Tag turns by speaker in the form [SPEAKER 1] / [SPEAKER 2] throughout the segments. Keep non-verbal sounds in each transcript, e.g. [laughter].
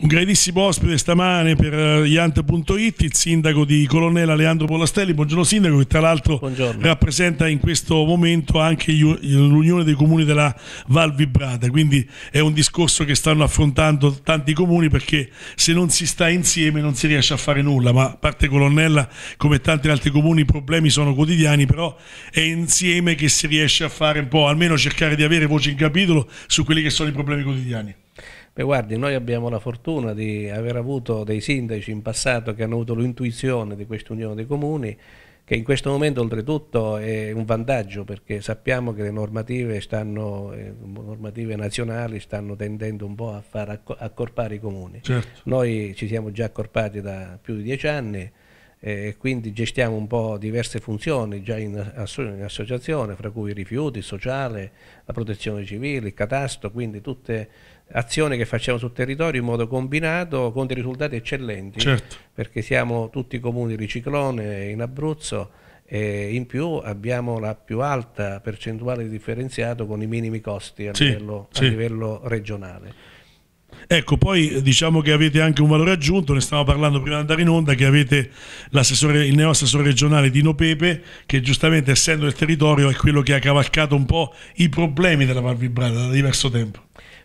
[SPEAKER 1] Un grandissimo ospite stamane per Iant.it, eh, il sindaco di Colonnella Leandro Polastelli. Buongiorno sindaco, che tra l'altro rappresenta in questo momento anche l'Unione dei Comuni della Val Vibrata. Quindi è un discorso che stanno affrontando tanti comuni perché se non si sta insieme non si riesce a fare nulla. Ma a parte Colonnella, come tanti altri comuni, i problemi sono quotidiani, però è insieme che si riesce a fare un po', almeno cercare di avere voce in capitolo su quelli che sono i problemi quotidiani. Beh, guardi, noi abbiamo
[SPEAKER 2] la fortuna di aver avuto dei sindaci in passato che hanno avuto l'intuizione di questa unione dei comuni che in questo momento oltretutto è un vantaggio perché sappiamo che le normative, stanno, eh, normative nazionali stanno tendendo un po' a far accorpare i comuni. Certo. Noi ci siamo già accorpati da più di dieci anni, e quindi gestiamo un po' diverse funzioni già in, in, associazione, fra cui rifiuti, sociale, la protezione civile, il catasto, quindi tutte azioni che facciamo sul territorio in modo combinato con dei risultati eccellenti, certo. perché siamo tutti comuni di Ciclone in Abruzzo e in più abbiamo la più alta percentuale di differenziato con i minimi costi a, sì, livello, sì. a livello regionale.
[SPEAKER 1] Ecco, poi diciamo che avete anche un valore aggiunto, ne stavamo parlando prima di andare in onda, che avete il neo assessore regionale Dino Pepe, che giustamente essendo il territorio è quello che ha cavalcato un po' i problemi della Val Vibrata da diverso tempo.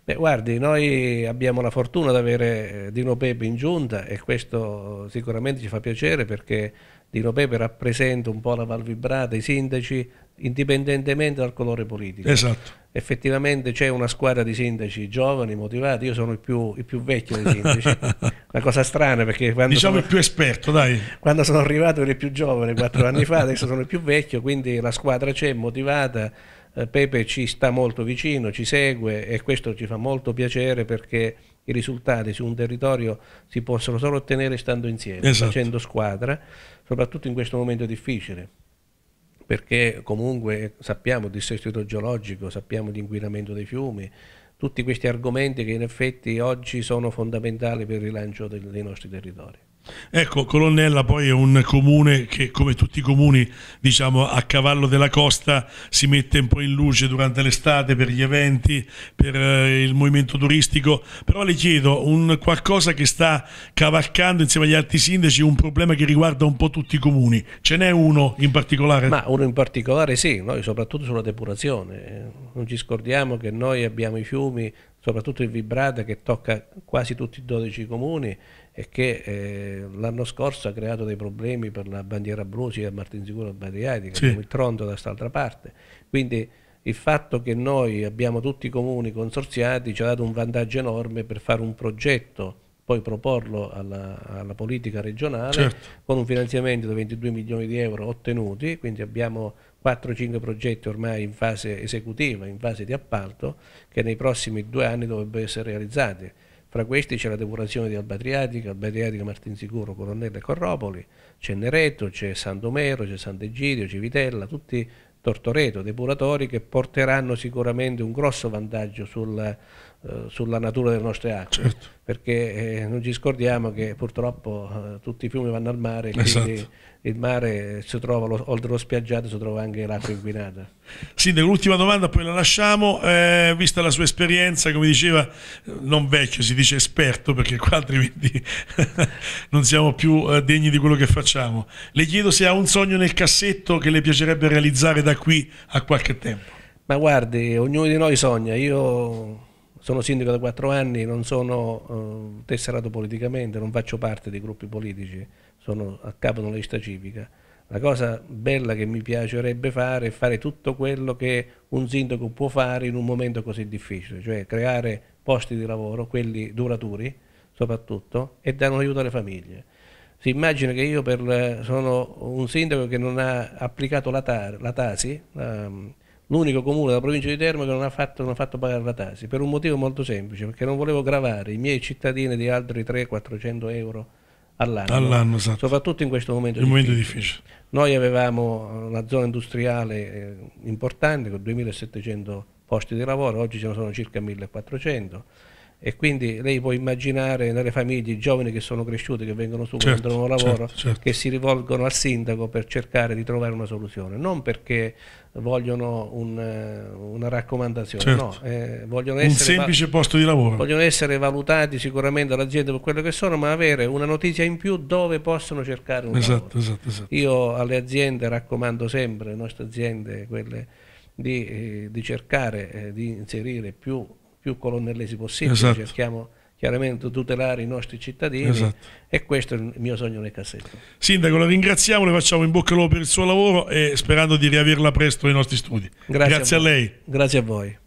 [SPEAKER 2] Beh, guardi, noi abbiamo la fortuna di avere eh, Dino Pepe in giunta e questo sicuramente ci fa piacere perché di Pepe rappresenta un po' la Valvibrata, i sindaci, indipendentemente dal colore politico. Esatto. Effettivamente c'è una squadra di sindaci giovani, motivati, io sono il più, il più vecchio dei sindaci, [laughs] una cosa strana perché quando... Diciamo sono, il più esperto, dai.
[SPEAKER 1] Quando sono arrivato ero il
[SPEAKER 2] più giovane, quattro anni fa, adesso sono il più vecchio, quindi la squadra c'è, motivata, eh, Pepe ci sta molto vicino, ci segue e questo ci fa molto piacere perché i risultati su un territorio si possono solo ottenere stando insieme, esatto. facendo squadra, soprattutto in questo momento difficile perché comunque sappiamo il dissesto idrogeologico, sappiamo l'inquinamento dei fiumi, tutti questi argomenti che in effetti oggi sono fondamentali per il rilancio dei nostri territori.
[SPEAKER 1] Ecco, Colonnella poi è un comune che come tutti i comuni diciamo, a cavallo della costa si mette un po' in luce durante l'estate per gli eventi, per eh, il movimento turistico, però le chiedo un qualcosa che sta cavalcando insieme agli altri sindaci un problema che riguarda un po' tutti i comuni, ce n'è uno in particolare? Ma
[SPEAKER 2] uno in particolare sì, noi soprattutto sulla depurazione, non ci scordiamo che noi abbiamo i fiumi soprattutto il Vibrata che tocca quasi tutti i 12 comuni e che eh, l'anno scorso ha creato dei problemi per la bandiera blu sia a Martinsicuro che a Badiatica, sì. il Tronto da quest'altra parte. Quindi il fatto che noi abbiamo tutti i comuni consorziati ci ha dato un vantaggio enorme per fare un progetto poi proporlo alla, alla politica regionale certo. con un finanziamento da 22 milioni di euro ottenuti, quindi abbiamo 4-5 progetti ormai in fase esecutiva, in fase di appalto, che nei prossimi due anni dovrebbero essere realizzati. Fra questi c'è la depurazione di Albatriatica, Albatriatica Martinsicuro, Colonnello e Corropoli, c'è Neretto, c'è Sandomero, c'è Sant'Egidio, Civitella, tutti Tortoreto, depuratori che porteranno sicuramente un grosso vantaggio sul, eh, sulla natura delle nostre acque certo. perché eh, non ci scordiamo che purtroppo eh, tutti i fiumi vanno al mare e esatto. quindi il mare si trova lo, oltre lo spiaggiato si trova anche l'acqua inquinata
[SPEAKER 1] Sindaco l'ultima domanda poi la lasciamo eh, vista la sua esperienza come diceva eh, non vecchio si dice esperto perché qua altrimenti [laughs] non siamo più eh, degni di quello che facciamo le chiedo se ha un sogno nel cassetto che le piacerebbe realizzare da qui a qualche tempo ma
[SPEAKER 2] guardi ognuno di noi sogna io sono sindaco da quattro anni, non sono eh, tesserato politicamente, non faccio parte dei gruppi politici, sono a capo di una lista civica. La cosa bella che mi piacerebbe fare è fare tutto quello che un sindaco può fare in un momento così difficile, cioè creare posti di lavoro, quelli duraturi soprattutto, e dare un aiuto alle famiglie. Si immagina che io per, eh, sono un sindaco che non ha applicato la, TAR, la TASI, la, l'unico comune della provincia di Termo che non ha fatto, non ha fatto pagare la tasi, per un motivo molto semplice, perché non volevo gravare i miei cittadini di altri 300-400 euro all'anno, all'anno esatto. soprattutto in questo momento, difficile. momento difficile. Noi avevamo eh, una zona industriale eh, importante con 2.700 posti di lavoro, oggi ce ne sono circa 1.400 e quindi lei può immaginare nelle famiglie i giovani che sono cresciuti, che vengono su, certo, che un lavoro, certo, certo. che si rivolgono al sindaco per cercare di trovare una soluzione, non perché vogliono un, eh, una raccomandazione, certo. no, eh, vogliono essere, un semplice posto di lavoro. Vogliono essere valutati sicuramente dall'azienda per quello che sono, ma avere una notizia in più dove possono cercare un esatto, lavoro. Esatto, esatto, Io alle aziende raccomando sempre, le nostre aziende, quelle di, eh, di cercare eh, di inserire più più colonnellesi possibile, esatto. cerchiamo chiaramente tutelare i nostri cittadini esatto. e questo è il mio sogno nel cassetto.
[SPEAKER 1] Sindaco, la ringraziamo, le facciamo in bocca al lupo per il suo lavoro e sperando di riaverla presto ai nostri studi. Grazie, Grazie a, a lei. Grazie a voi.